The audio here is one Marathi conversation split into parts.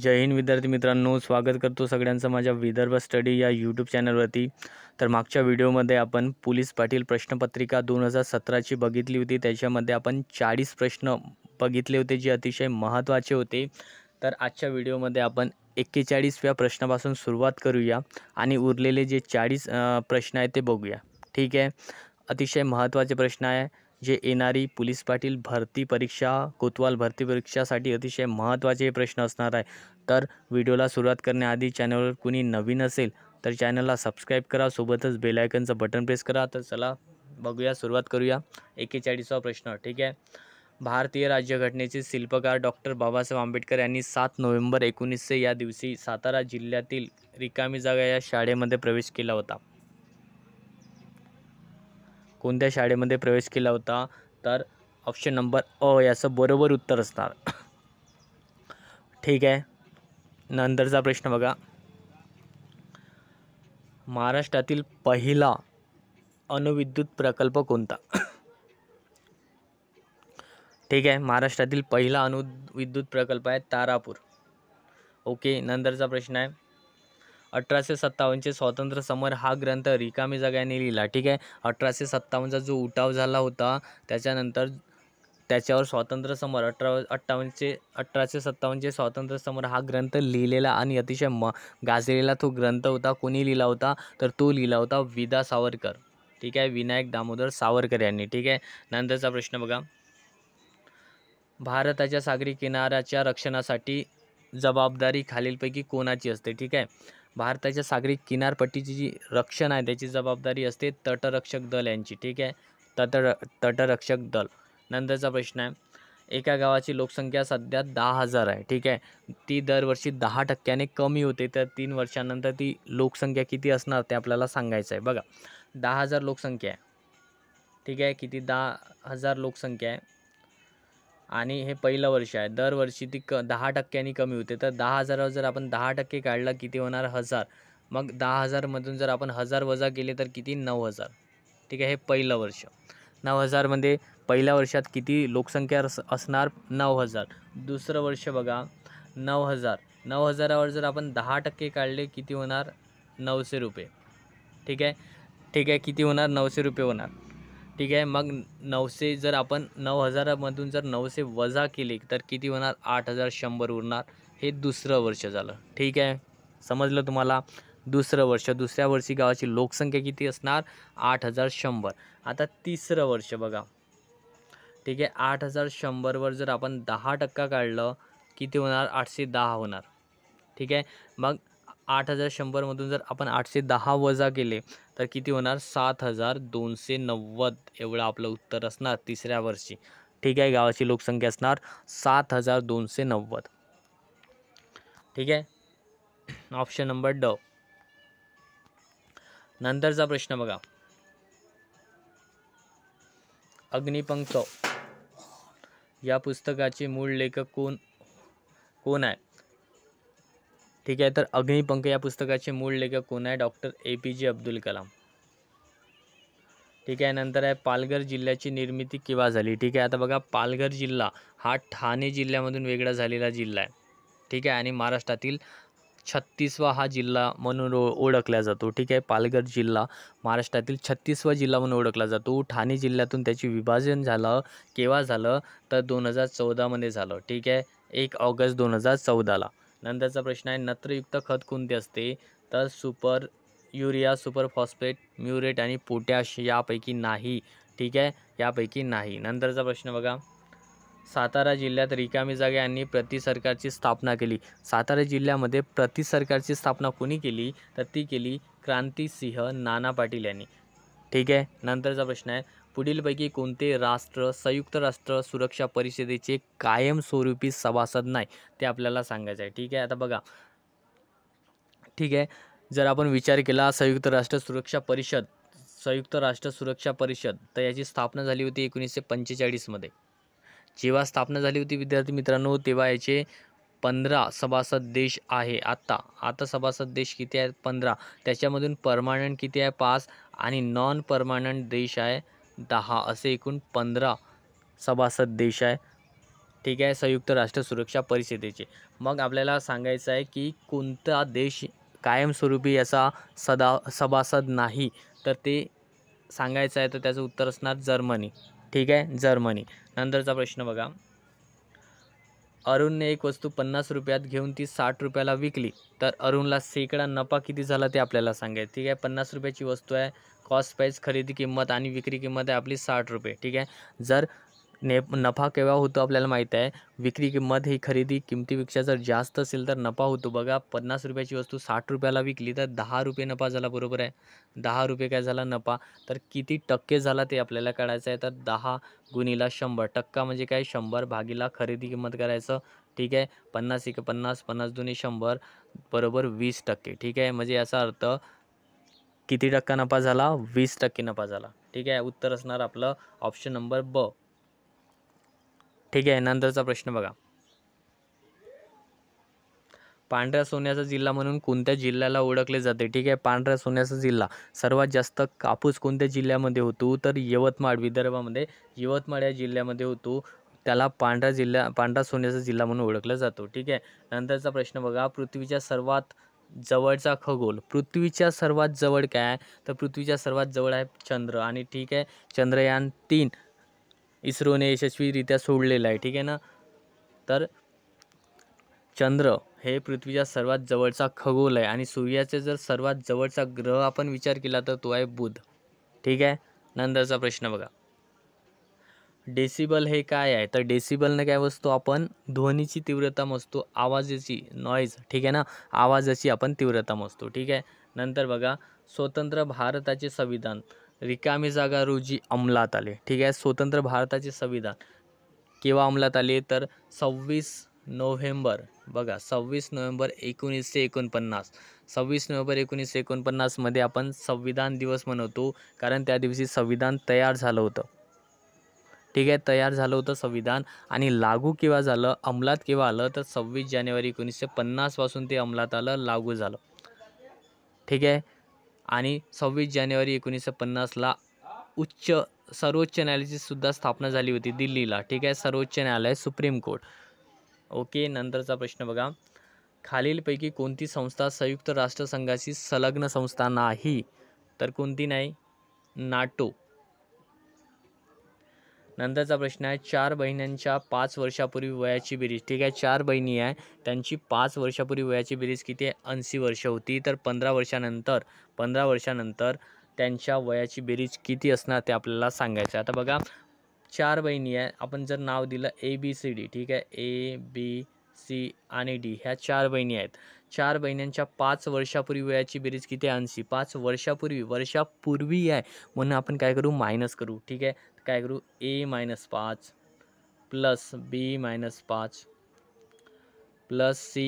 जय हिंद विद्यार्थी मित्रांनो स्वागत करतो सगळ्यांचं माझ्या विदर्भ स्टडी या यूट्यूब चॅनलवरती तर मागच्या व्हिडिओमध्ये आपण पोलीस पाटील प्रश्नपत्रिका दोन हजार सतराची बघितली होती त्याच्यामध्ये आपण चाळीस प्रश्न बघितले होते जे अतिशय महत्त्वाचे होते तर आजच्या व्हिडिओमध्ये आपण एक्केचाळीसव्या प्रश्नापासून सुरुवात करूया आणि उरलेले जे चाळीस प्रश्न आहेत ते बघूया ठीक आहे अतिशय महत्त्वाचे प्रश्न आहे जे येणारी पोलीस पाटील भरती परीक्षा कोतवाल भरती परीक्षासाठी अतिशय महत्त्वाचे प्रश्न असणार आहे तर व्हिडिओला सुरुवात करण्याआधी चॅनलवर कुणी नवीन असेल तर चॅनलला सबस्क्राईब करा सोबतच बेलायकनचं बटन प्रेस करा तर चला बघूया सुरुवात करूया एकेचाळीसावा प्रश्न ठीक आहे भारतीय राज्यघटनेचे शिल्पकार डॉक्टर बाबासाहेब आंबेडकर यांनी सात नोव्हेंबर एकोणीसशे या दिवशी सातारा जिल्ह्यातील रिकामी जागा या शाळेमध्ये प्रवेश केला होता कोणत्या शाळेमध्ये प्रवेश केला होता तर ऑप्शन नंबर अ याचं बरोबर उत्तर असणार ठीक आहे नंतरचा प्रश्न बघा महाराष्ट्रातील पहिला अणुविद्युत प्रकल्प कोणता ठीक आहे महाराष्ट्रातील पहिला अणुविद्युत प्रकल्प आहे तारापूर ओके नंतरचा प्रश्न आहे अठराशे सत्तावन्नचे स्वातंत्र्य समर हा ग्रंथ रिकामी जगाने लिहिला ठीक आहे अठराशे सत्तावन्नचा जो उठाव झाला होता त्याच्यानंतर त्याच्यावर स्वातंत्र्य समर अठरा अठ्ठावनचे अठराशे सत्तावन्नचे स्वातंत्र्य समर हा ग्रंथ लिहिलेला आणि अतिशय म गाजलेला तो ग्रंथ होता कोणी लिहिला होता तर तो लिहिला होता विदा सावरकर ठीक आहे विनायक दामोदर सावरकर यांनी ठीक आहे नंतरचा प्रश्न बघा भारताच्या सागरी किनाऱ्याच्या रक्षणासाठी जबाबदारी खालीलपैकी कोणाची असते ठीक आहे भारताच्या सागरी किनारपट्टीची जी रक्षण आहे त्याची जबाबदारी असते तटरक्षक दल यांची ठीक आहे तट तटरक्षक दल नंतरचा प्रश्न आहे एका गावाची लोकसंख्या सध्या दहा हजार आहे ठीक आहे ती दरवर्षी दहा टक्क्याने कमी होते तर तीन वर्षानंतर ती लोकसंख्या किती असणार ते आपल्याला सांगायचं आहे बघा दहा हजार लोकसंख्या आहे ठीक आहे किती दहा हजार लोकसंख्या आहे आणि हे पहिलं वर्ष आहे दरवर्षी ती क दहा टक्क्यांनी कमी होते तर दहा हजारावर जर आपण दहा टक्के काढला किती होणार हजार मग दहा हजारमधून जर आपण हजार वजा केले तर किती नऊ हजार ठीक आहे हे पहिलं वर्ष नऊ हजारमध्ये पहिल्या वर्षात किती लोकसंख्या असणार नऊ हजार दुसरं वर्ष बघा नऊ हजार नऊ हजारावर जर आपण दहा टक्के काढले किती होणार नऊशे रुपये ठीक आहे ठीक आहे किती होणार नऊशे रुपये होणार ठीक आहे मग नऊशे जर आपण नऊ हजारामधून जर नऊशे वजा केले तर किती होणार आठ हजार शंभर उरणार हे दुसरं वर्ष झालं ठीक आहे समजलं तुम्हाला दुसरं वर्ष दुसऱ्या वर्षी गावाची लोकसंख्या किती असणार आठ हजार शंभर आता तिसरं वर्ष बघा ठीक आहे आठ हजार शंभरवर जर आपण दहा टक्का काढलं किती होणार आठशे दहा होणार ठीक आहे मग आठ हजार शंभरमधून जर आपण आठशे दहा वजा केले तर किती होणार सात हजार दोनशे नव्वद एवढं आपलं उत्तर असणार तिसऱ्या वर्षी ठीक आहे गावाची लोकसंख्या असणार सात हजार दोनशे नव्वद ठीक आहे ऑप्शन नंबर ड नंतरचा प्रश्न बघा अग्निपंक्त या पुस्तकाचे मूळ लेखक कोण कोण आहे ठीक आहे तर अग्निपंख या पुस्तकाचे मूळ लेखक कोण आहे डॉक्टर ए पी जे अब्दुल कलाम ठीक आहे नंतर आहे पालघर जिल्ह्याची निर्मिती केव्हा झाली ठीक आहे आता बघा पालघर जिल्हा हा ठाणे जिल्ह्यामधून वेगळा झालेला जिल्हा आहे ठीक आहे आणि महाराष्ट्रातील छत्तीसवा हा जिल्हा म्हणून ओळखला जातो ठीक आहे पालघर जिल्हा महाराष्ट्रातील छत्तीसवा जिल्हा म्हणून ओळखला जातो ठाणे जिल्ह्यातून त्याची विभाजन झालं केव्हा झालं तर दोन हजार चौदामध्ये झालं ठीक आहे एक ऑगस्ट दोन हजार चौदाला नंतरचा प्रश्न आहे नत्रयुक्त खत कोणते असते तर super urea super phosphate muriate आणि पोटॅश यापैकी नाही ठीक आहे यापैकी नाही नंतरचा प्रश्न बघा सातारा जिल्ह्यात रिकामी जागा यांनी प्रति सरकारची स्थापना केली सातारा जिल्ह्यामध्ये प्रति सरकारची स्थापना कोणी केली तर ती केली क्रांतीसिंह नाना पाटील यांनी ठीक आहे नंतरचा प्रश्न आहे पुढीलपैकी कोणते राष्ट्र संयुक्त राष्ट्र सुरक्षा परिषदेचे कायमस्वरूपी सभासद नाही ते आपल्याला सांगायचं आहे ठीक आहे आता बघा ठीक आहे जर आपण विचार केला संयुक्त राष्ट्र सुरक्षा परिषद संयुक्त राष्ट्र सुरक्षा परिषद तर याची स्थापना झाली होती एकोणीसशे पंचेचाळीसमध्ये जेव्हा स्थापना झाली होती विद्यार्थी मित्रांनो तेव्हा याचे पंधरा सभासद देश आहे आत्ता आता सभासद देश किती आहेत पंधरा त्याच्यामधून परमानंट किती आहे पाच आणि नॉन परमानंट देश आहे दहा असे एकूण पंधरा सभासद देश आहे ठीक आहे संयुक्त राष्ट्र सुरक्षा परिषदेचे मग आपल्याला सांगायचं आहे की कोणता देश कायमस्वरूपी असा सदा सभासद नाही तर ते सांगायचं आहे तर त्याचं उत्तर असणार जर्मनी ठीक आहे जर्मनी नंतरचा प्रश्न बघा अरुणने एक वस्तू पन्नास रुपयात घेऊन ती साठ रुपयाला विकली तर अरुणला सेकड़ा नफा किती झाला ते आपल्याला सांगायचं ठीक आहे पन्नास रुपयाची वस्तू आहे कॉस्ट प्राईस खरेदी किंमत आणि विक्री किंमत आहे आपली साठ रुपये ठीक आहे जर ने नफा केव्हा होतो आपल्याला माहीत आहे विक्री किंमत ही खरेदी किमतीपेक्षा जर जास्त असेल तर नफा होतो बघा पन्नास रुपयाची वस्तू साठ रुपयाला विकली तर दहा रुपये नफा झाला बरोबर आहे दहा रुपये काय झाला नफा तर किती टक्के झाला ते आपल्याला काढायचं आहे तर दहा गुणीला शंभर टक्का म्हणजे काय शंभर भागीला खरेदी किंमत करायचं ठीक आहे पन्नास एक पन्नास पन्नास दोन्ही शंभर बरोबर वीस टक्के ठीक आहे म्हणजे याचा अर्थ किती टक्का नफा झाला वीस टक्के नफा झाला ठीक आहे उत्तर असणार आपलं ऑप्शन नंबर ब ठीक आहे नंतरचा प्रश्न बघा पांढऱ्या सोन्याचा जिल्हा म्हणून कोणत्या जिल्ह्याला ओळखले जाते ठीक आहे पांढऱ्या सोन्याचा जिल्हा सर्वात जास्त कापूस कोणत्या जिल्ह्यामध्ये होतो तर यवतमाळ विदर्भामध्ये यवतमाळ या जिल्ह्यामध्ये होतो त्याला पांढऱ्या जिल्ह्या पांढरा सोन्याचा जिल्हा म्हणून ओळखला जातो ठीक आहे नंतरचा प्रश्न बघा पृथ्वीच्या सर्वात जवळचा खगोल पृथ्वीच्या सर्वात जवळ काय आहे तर पृथ्वीच्या सर्वात जवळ आहे चंद्र आणि ठीक आहे चंद्रयान तीन इस्रोने यशस्वीरित्या सोडलेला आहे ठीक आहे ना तर चंद्र हे पृथ्वीच्या सर्वात जवळचा खगोल आहे आणि सूर्याचे जर सर्वात जवळचा ग्रह आपण विचार केला तर तो आहे बुध ठीक आहे नंतरचा प्रश्न बघा डेसिबल हे काय आहे तर डेसिबलनं काय वस्तू आपण ध्वनीची तीव्रता मोजतो आवाजाची नॉईज ठीक आहे ना आवाजाची आपण तीव्रता मोजतो ठीक आहे नंतर बघा स्वतंत्र भारताचे संविधान रिकामी जागा रोजी अंमलात आले ठीक आहे स्वतंत्र भारताचे संविधान केव्हा अंमलात आले तर सव्वीस नोव्हेंबर बघा सव्वीस नोव्हेंबर एकोणीसशे एकोणपन्नास सव्वीस नोव्हेंबर एकोणीसशे एकोणपन्नासमध्ये आपण संविधान दिवस मनवतो कारण त्या दिवशी संविधान तयार झालं होतं ठीक आहे तयार झालं होतं संविधान आणि लागू केव्हा झालं अंमलात केव्हा आलं तर सव्वीस जानेवारी एकोणीसशे पन्नासपासून ते अंमलात आलं लागू झालं ठीक आहे आणि सव्वीस जानेवारी एकोणीसशे पन्नासला उच्च सर्वोच्च न्यायालयाची सुद्धा स्थापना झाली होती दिल्लीला ठीक आहे सर्वोच्च न्यायालय सुप्रीम कोर्ट ओके नंतरचा प्रश्न बघा खालीलपैकी कोणती संस्था संयुक्त राष्ट्रसंघाशी संलग्न संस्था नाही तर कोणती नाही नाटो नंतरचा प्रश्न आहे चार बहिणींच्या पाच वर्षापूर्वी वयाची बेरीज ठीक आहे चार बहिणी आहे त्यांची पाच वर्षापूर्वी वयाची बेरीज किती आहे ऐंशी वर्ष होती तर पंधरा वर्षानंतर पंधरा वर्षानंतर त्यांच्या वयाची बेरीज किती असणार ते आपल्याला सांगायचं आता बघा चार बहिणी आहे आपण जर नाव दिलं ए बी सी डी ठीक आहे ए बी सी आणि डी ह्या चार बहिणी आहेत चार बहिणींच्या पाच वर्षापूर्वी वयाची बेरीज किती आहे ऐंशी पाच वर्षापूर्वी वर्षापूर्वी आहे म्हणून आपण काय करू मायनस करू ठीक आहे काय करू ए मायनस पाच प्लस बी मायनस पाच प्लस सी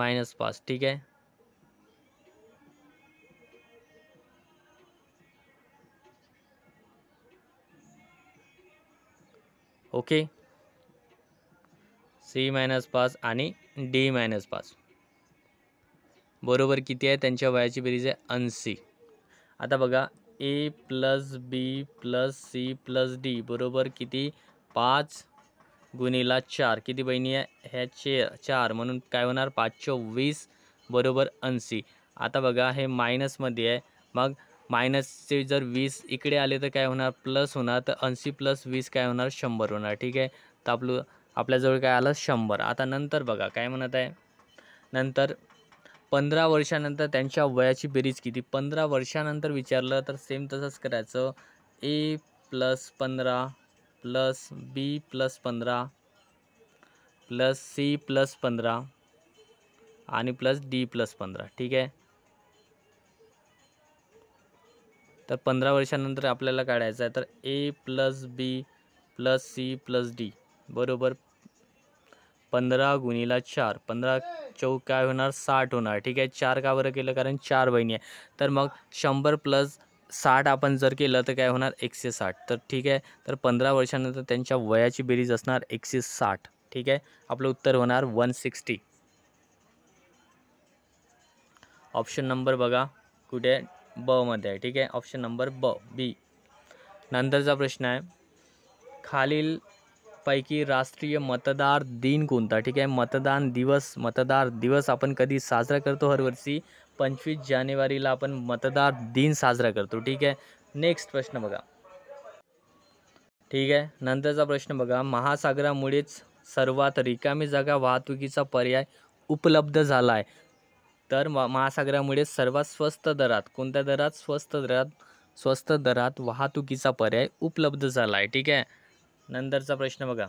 मायनस पाच ठीक आहे ओके सी मायनस पाच आणि डी मायनस पाच बरोबर किती आहे त्यांच्या वयाची बेरीज आहे ऐंशी आता बघा A plus B plus C plus D बरोबर किती पाच गुणिला चार किती बहिणी आहे ह्याचे चार म्हणून काय होणार पाचशे वीस बरोबर ऐंशी आता बघा हे मायनसमध्ये आहे मग मायनसचे जर वीस इकडे आले तर काय होणार प्लस होणार तर ऐंशी प्लस वीस काय होणार शंभर होणार ठीक आहे तर आपलं आपल्याजवळ काय आलं शंभर आता नंतर बघा काय म्हणत आहे नंतर पंधरा वर्षानंतर त्यांच्या वयाची बेरीज किती पंधरा वर्षानंतर विचारलं तर सेम तसंच करायचं ए प्लस पंधरा प्लस बी प्लस पंधरा प्लस सी प्लस पंधरा आणि प्लस डी प्लस पंधरा ठीक आहे तर पंधरा वर्षानंतर आपल्याला काढायचं आहे तर A plus B plus C plus D बरोबर पंधरा गुणीला चार पंधरा चौ काय होणार साठ होणार ठीक आहे चार का बरं केलं कारण चार बहिणी आहे तर मग शंभर प्लस साठ आपण जर केलं तर काय होणार एकशे साठ तर ठीक आहे तर पंधरा वर्षानंतर त्यांच्या वयाची बेरीज असणार एकशे साठ ठीक आहे आपलं उत्तर होणार वन सिक्स्टी ऑप्शन नंबर बघा कुठे बमध्ये आहे ठीक आहे ऑप्शन नंबर ब बी नंतरचा प्रश्न आहे खालील पैकी राष्ट्रीय मतदार दिन कोणता ठीक आहे मतदान दिवस मतदार दिवस आपण कधी साजरा करतो हरवर्षी पंचवीस जानेवारीला आपण मतदार दिन साजरा करतो ठीक आहे नेक्स्ट प्रश्न बघा ठीक आहे नंतरचा प्रश्न बघा महासागरामुळेच सर्वात रिकामी जागा वाहतुकीचा पर्याय उपलब्ध झाला आहे तर महासागरामुळे सर्वात स्वस्त दरात कोणत्या दरात स्वस्त दरात स्वस्त दरात वाहतुकीचा पर्याय उपलब्ध झाला आहे ठीक आहे नंतरचा प्रश्न बघा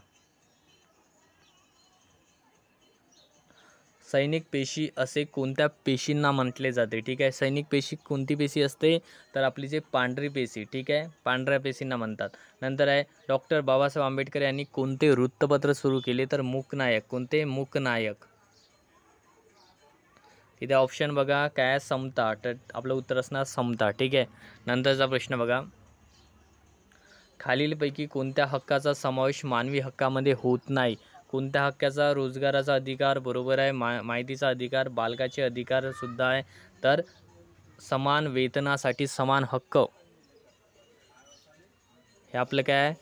सैनिक पेशी असे कोणत्या पेशींना म्हटले जाते ठीक आहे सैनिक पेशी कोणती पेशी असते तर आपली जे पांढरी पेशी ठीक आहे पांढऱ्या पेशींना म्हणतात नंतर आहे डॉक्टर बाबासाहेब आंबेडकर यांनी कोणते वृत्तपत्र सुरू केले तर मुकनायक कोणते मुकनायक इथे ऑप्शन बघा काय समता तर आपलं उत्तर असणार समता ठीक आहे नंतरचा प्रश्न बघा खालीलपैकी कोणत्या हक्काचा समावेश मानवी हक्कामध्ये होत नाही कोणत्या हक्काचा रोजगाराचा अधिकार बरोबर आहे मा माहितीचा अधिकार बालकाचे अधिकारसुद्धा आहे तर समान वेतनासाठी समान हक्क हे आपलं काय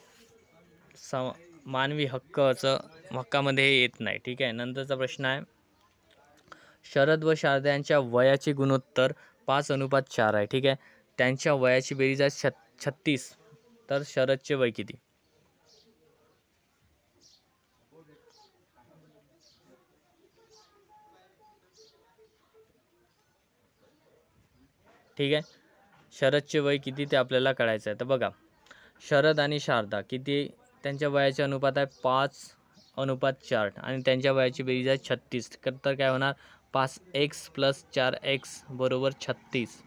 सम मानवी हक्काचं हक्कामध्ये येत नाही ठीक आहे नंतरचा प्रश्न आहे शरद व शारदा वयाचे गुणोत्तर पाच अनुपात चार आहे ठीक आहे त्यांच्या वयाची बेरीज आहे छत्तीस तर शरदचे वय किती ठीक आहे शरदचे वय किती ते आपल्याला कळायचं आहे तर बघा शरद आणि शारदा किती त्यांच्या वयाचे अनुपात आहे पाच अनुपात चार आणि त्यांच्या वयाची बेरीज आहे छत्तीस तर काय होणार पाच एक्स प्लस चार एक्स बरोबर छत्तीस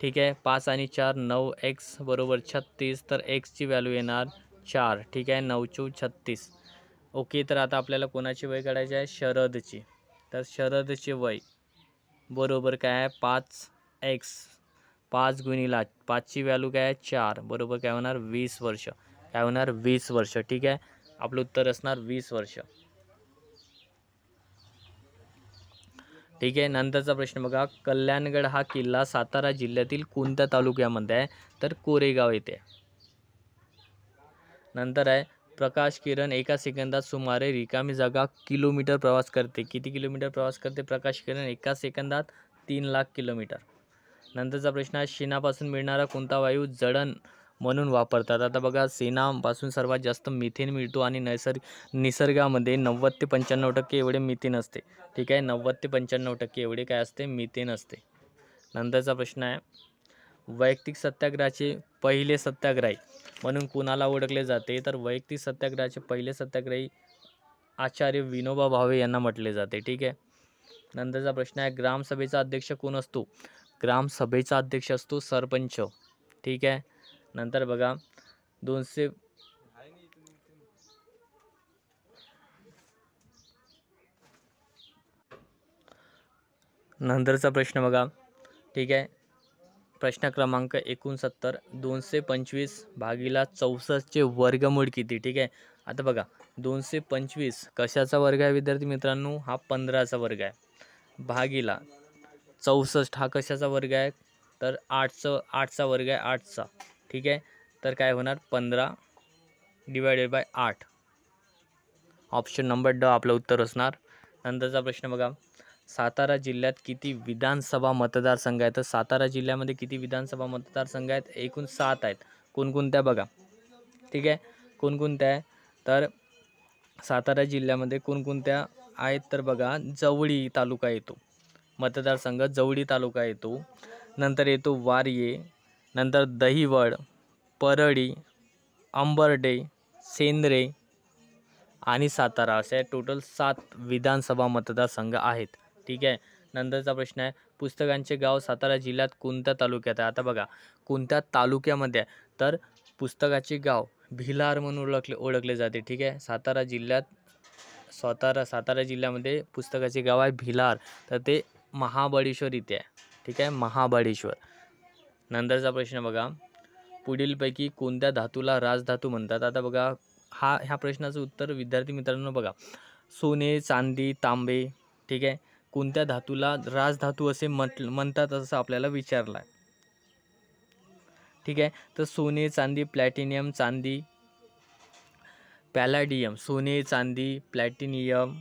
ठीक आहे पाच आणि चार नऊ एक्स बरोबर छत्तीस तर एक्सची व्हॅल्यू येणार चार ठीक आहे नऊ चू छत्तीस ओके तर आता आपल्याला कोणाची वय काढायची आहे शरदची तर शरदची वय बरोबर काय आहे पाच एक्स पाच गुणीला पाचची व्हॅल्यू काय आहे चार बरोबर काय होणार वीस वर्ष काय होणार वीस वर्ष ठीक आहे आपलं उत्तर असणार वीस वर्ष ठीक आहे नंतरचा प्रश्न बघा कल्याणगड हा किल्ला सातारा जिल्ह्यातील कोणत्या तालुक्यामध्ये आहे तर कोरेगाव येथे नंतर आहे प्रकाश किरण एका सेकंदात सुमारे रिकामी जागा किलोमीटर प्रवास करते किती किलोमीटर प्रवास करते प्रकाश किरण एका सेकंदात तीन लाख किलोमीटर नंतरचा प्रश्न आहे शेणापासून मिळणारा कोणता वायू जडण म्हणून वापरतात आता बघा सेनापासून सर्वात जास्त मिथेन मिळतो आणि नैसर्ग निसर्गामध्ये नव्वद ते पंच्याण्णव टक्के एवढे मिथेन असते ठीक आहे नव्वद ते पंच्याण्णव टक्के एवढे काय असते मिथेन असते नंतरचा प्रश्न आहे वैयक्तिक सत्याग्रहाचे पहिले सत्याग्रही म्हणून कुणाला ओळखले जाते तर वैयक्तिक सत्याग्रहाचे पहिले सत्याग्रही आचार्य विनोबा भावे यांना म्हटले जाते ठीक आहे नंतरचा प्रश्न आहे ग्रामसभेचा अध्यक्ष कोण असतो ग्रामसभेचा अध्यक्ष असतो सरपंच ठीक आहे नंतर बघा दोनशे नंतरचा प्रश्न बघा ठीक आहे प्रश्न क्रमांक एकोणसत्तर दोनशे पंचवीस भागीला चौसष्टचे वर्गमूळ किती ठीक आहे आता बघा दोनशे पंचवीस कशाचा वर्ग आहे विद्यार्थी मित्रांनो हा पंधराचा वर्ग आहे भागीला चौसष्ट हा कशाचा वर्ग आहे तर आठचा आठचा वर्ग आहे आठचा ठीक आहे तर काय होणार पंधरा डिवायडेड बाय आठ ऑप्शन नंबर ड आपलं उत्तर असणार नंतरचा प्रश्न बघा सातारा जिल्ह्यात किती विधानसभा मतदारसंघ आहेत तर सातारा जिल्ह्यामध्ये किती विधानसभा मतदारसंघ आहेत एकूण सात आहेत कोणकोणत्या बघा ठीक आहे कोणकोणत्या आहे तर सातारा जिल्ह्यामध्ये कोणकोणत्या आहेत तर बघा जवळी तालुका येतो मतदारसंघ जवळी तालुका येतो नंतर येतो वारये नंतर दहीवड परळी अंबर्डे सेंद्रे आणि सातारा असे टोटल सात विधानसभा मतदारसंघ आहेत ठीक आहे नंतरचा प्रश्न आहे पुस्तकांचे गाव सातारा जिल्ह्यात कोणत्या तालुक्यात आहे आता बघा कोणत्या तालुक्यामध्ये आहे तर पुस्तकाचे गाव भिलार म्हणून ओळखले ओळखले जाते ठीक आहे सातारा जिल्ह्यात सातारा सातारा जिल्ह्यामध्ये पुस्तकाचे गाव आहे भिलार तर ते महाबळेश्वर इथे आहे ठीक आहे महाबळेश्वर नंतरचा प्रश्न बघा पुढीलपैकी कोणत्या धातूला राजधातू म्हणतात आता बघा हा ह्या प्रश्नाचं उत्तर विद्यार्थी मित्रांनो बघा सोने चांदी तांबे ठीक आहे कोणत्या धातूला राजधातू असे म्हट म्हणतात असं आपल्याला विचारला आहे ठीक आहे तर सोने चांदी प्लॅटिनियम चांदी पॅलाडियम सोने चांदी प्लॅटिनियम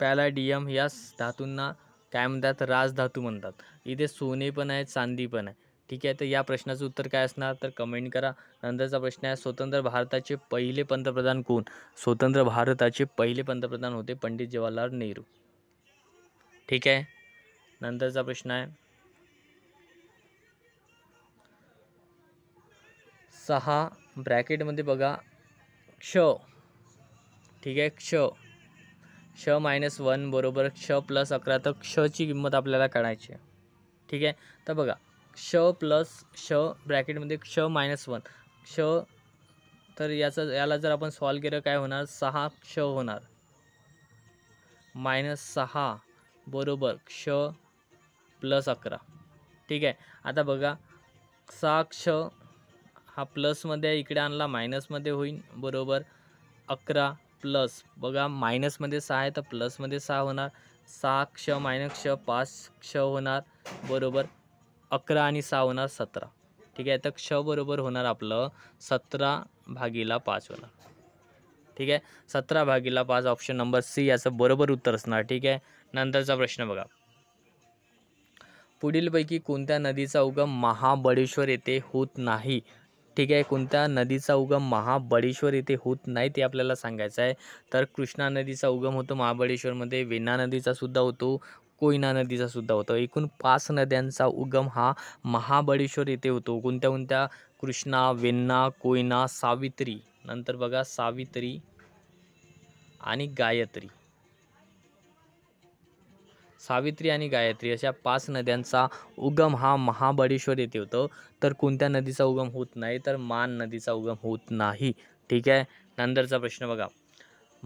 पॅलाडियम या धातूंना काय म्हणतात राजधातू म्हणतात इथे सोने पण आहे चांदी पण आहे ठीक आहे तर या प्रश्नाचं उत्तर काय असणार तर कमेंट करा नंतरचा प्रश्न आहे स्वतंत्र भारताचे पहिले पंतप्रधान कोण स्वतंत्र भारताचे पहिले पंतप्रधान होते पंडित जवाहरलाल नेहरू ठीक आहे नंतरचा प्रश्न आहे सहा ब्रॅकेटमध्ये बघा क्ष ठीक आहे क्ष क्ष मायनस वन बरोबर क्ष प्लस अकरा तर क्षची किंमत आपल्याला काढायची ठीक आहे तर बघा क्ष प्लस क्ष ब्रॅकेटमध्ये क्ष मायनस वन क्ष तर याचं याला जर आपण सॉल्व केलं काय होणार सहा क्ष होणार मायनस सहा बरोबर क्ष प्लस अकरा ठीक आहे आता बघा सहा क्ष हा प्लसमध्ये इकडे आणला मायनसमध्ये होईल बरोबर अकरा प्लस बघा मायनसमध्ये सहा आहे तर प्लसमध्ये सहा होणार सहा क्ष मायनस क्ष पाच क्ष होणार बरोबर अकरा आणि सहा होणार सतरा ठीक आहे तर क्ष बरोबर होणार आपलं सतरा भागीला पाच होणार ठीक आहे सतरा भागीला पाच ऑप्शन नंबर सी याचं बरोबर उत्तर असणार ठीक आहे नंतरचा प्रश्न बघा पुढीलपैकी कोणत्या नदीचा उगम महाबळेश्वर येथे होत नाही ठीक आहे कोणत्या नदीचा उगम महाबळेश्वर येथे होत नाही ते आपल्याला सांगायचं आहे तर कृष्णा नदीचा उगम होतो महाबळेश्वरमध्ये वेणा नदीचा सुद्धा होतो कोयना नदीचा सुद्धा होतो एकूण पाच नद्यांचा उगम हा महाबळेश्वर येथे होतो कोणत्या कोणत्या कृष्णा वेन्ना कोयना सावित्री नंतर बघा सावित्री आणि गायत्री सावित्री आणि गायत्री अशा पाच नद्यांचा उगम हा महाबळेश्वर येथे होतो तर कोणत्या नदीचा उगम होत नाही तर मान नदीचा उगम होत नाही ठीक आहे नंतरचा प्रश्न बघा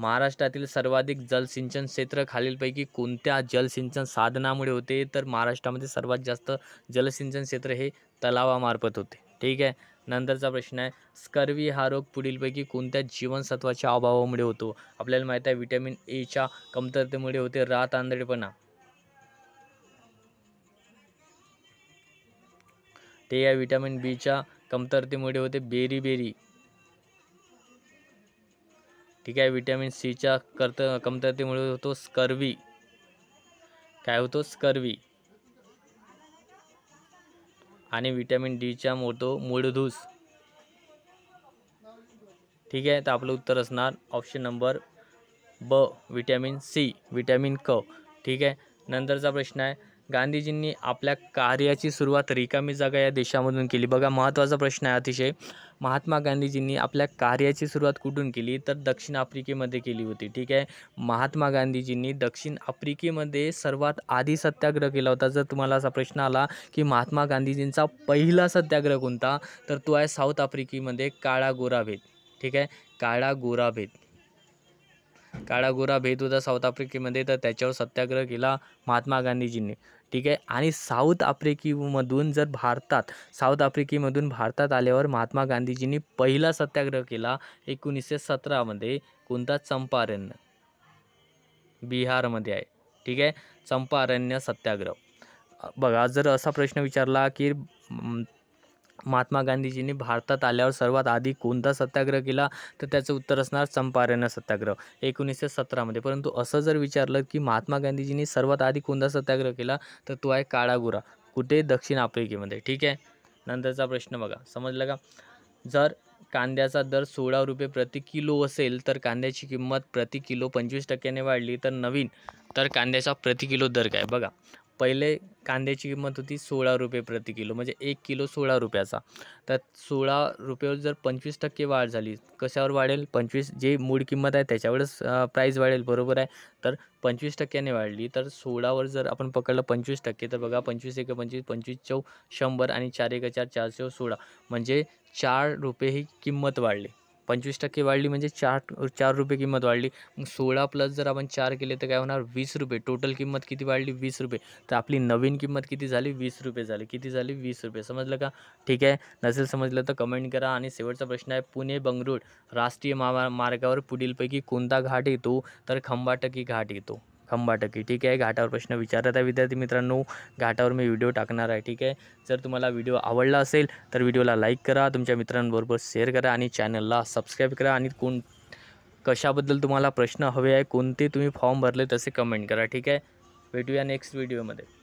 महाराष्ट्रातील सर्वाधिक जलसिंचन क्षेत्र खालीलपैकी कोणत्या जलसिंचन साधनामुळे होते तर महाराष्ट्रामध्ये सर्वात जास्त जलसिंचन क्षेत्र हे तलावामार्फत होते ठीक आहे नंतरचा प्रश्न आहे स्कर्वी हा रोग पुढीलपैकी कोणत्या जीवनसत्वाच्या अभावामुळे होतो आपल्याला माहीत आहे विटॅमिन एच्या कमतरतेमुळे होते रात आंधळेपणा ते या व्हिटॅमिन बीच्या कमतरतेमुळे होते बेरी बेरी ठीक आहे विटॅमिन सीच्या कर्त कमतरतेमुळे होतो स्कर्वी काय होतो स्कर्वी आणि विटॅमिन डीच्या मोठो मूळधूस ठीक आहे तर आपलं उत्तर असणार ऑप्शन नंबर ब विटॅमिन सी विटॅमिन क ठीक आहे नंतरचा प्रश्न आहे गांधीजींनी आपल्या कार्याची सुरुवात रिकामी जागा या देशामधून केली बघा महत्त्वाचा प्रश्न आहे अतिशय महात्मा गांधीजींनी आपल्या कार्याची सुरुवात कुठून केली तर दक्षिण आफ्रिकेमध्ये केली होती ठीक आहे महात्मा गांधीजींनी दक्षिण आफ्रिकेमध्ये सर्वात आधी सत्याग्रह केला होता जर तुम्हाला असा प्रश्न आला की महात्मा गांधीजींचा पहिला सत्याग्रह कोणता तर तो आहे साऊथ आफ्रिकेमध्ये काळा गोरा ठीक आहे काळा गोरा काळा गोरा भेद होता साऊथ आफ्रिकेमध्ये तर त्याच्यावर सत्याग्रह केला महात्मा गांधीजींनी ठीक आहे आणि साऊथ आफ्रिकेमधून जर भारतात साऊथ आफ्रिकेमधून भारतात आल्यावर महात्मा गांधीजींनी पहिला सत्याग्रह केला एकोणीसशे सतरामध्ये कोणता चंपारण्य बिहारमध्ये आहे ठीक आहे चंपारण्य सत्याग्रह बघा जर असा प्रश्न विचारला की महात्मा गांधीजींनी भारतात आल्यावर सर्वात आधी कोणता सत्याग्रह केला तर त्याचं उत्तर असणार चंपारण सत्याग्रह एकोणीसशे सतरामध्ये परंतु असं जर विचारलं की महात्मा गांधीजींनी सर्वात आधी कोणता सत्याग्रह केला तर तो आहे काळागुरा कुठे दक्षिण आफ्रिकेमध्ये ठीक आहे नंतरचा प्रश्न बघा समजलं का जर कांद्याचा दर सोळा रुपये प्रति किलो असेल तर कांद्याची किंमत प्रति किलो पंचवीस टक्क्याने वाढली तर नवीन तर कांद्याचा प्रति किलो दर काय बघा पहिले कांद्याची किंमत होती सोळा रुपये प्रति किलो म्हणजे एक किलो सोळा रुपयाचा तर सोळा रुपयावर जर पंचवीस टक्के वाढ झाली कशावर वाढेल पंचवीस जे मूळ किंमत आहे त्याच्यावरच प्राईस वाढेल बरोबर आहे तर पंचवीस टक्क्याने वाढली तर सोळावर जर आपण पकडलं पंचवीस टक्के तर बघा पंचवीस एक पंचवीस पंचवीस चौ शंभर आणि चार एक चार चारशे सोळा म्हणजे चार रुपये ही किंमत वाढली पंचवीस टक्के वाढली म्हणजे चार चार रुपये किंमत वाढली मग सोळा प्लस जर आपण चार केले तर काय होणार वीस रुपये टोटल किंमत किती वाढली वीस रुपये तर आपली नवीन किंमत किती झाली वीस रुपये झाली किती झाली वीस रुपये समजलं का ठीक आहे नसेल समजलं तर कमेंट करा आणि शेवटचा प्रश्न आहे पुणे बंगरूळ राष्ट्रीय मार्गावर पुढीलपैकी कोणता घाट येतो तर खंबाटकी घाट येतो खंबाटकी ठीक आहे घाटावर प्रश्न विचारत आहे विद्यार्थी मित्रांनो घाटावर मी व्हिडिओ टाकणार आहे ठीक आहे जर तुम्हाला व्हिडिओ आवडला असेल तर व्हिडिओला लाईक करा तुमच्या मित्रांबरोबर शेअर करा आणि चॅनलला सबस्क्राईब करा आणि कोण कशाबद्दल तुम्हाला प्रश्न हवे आहे कोणते तुम्ही फॉर्म भरले तसे कमेंट करा ठीक आहे भेटूया नेक्स्ट व्हिडिओमध्ये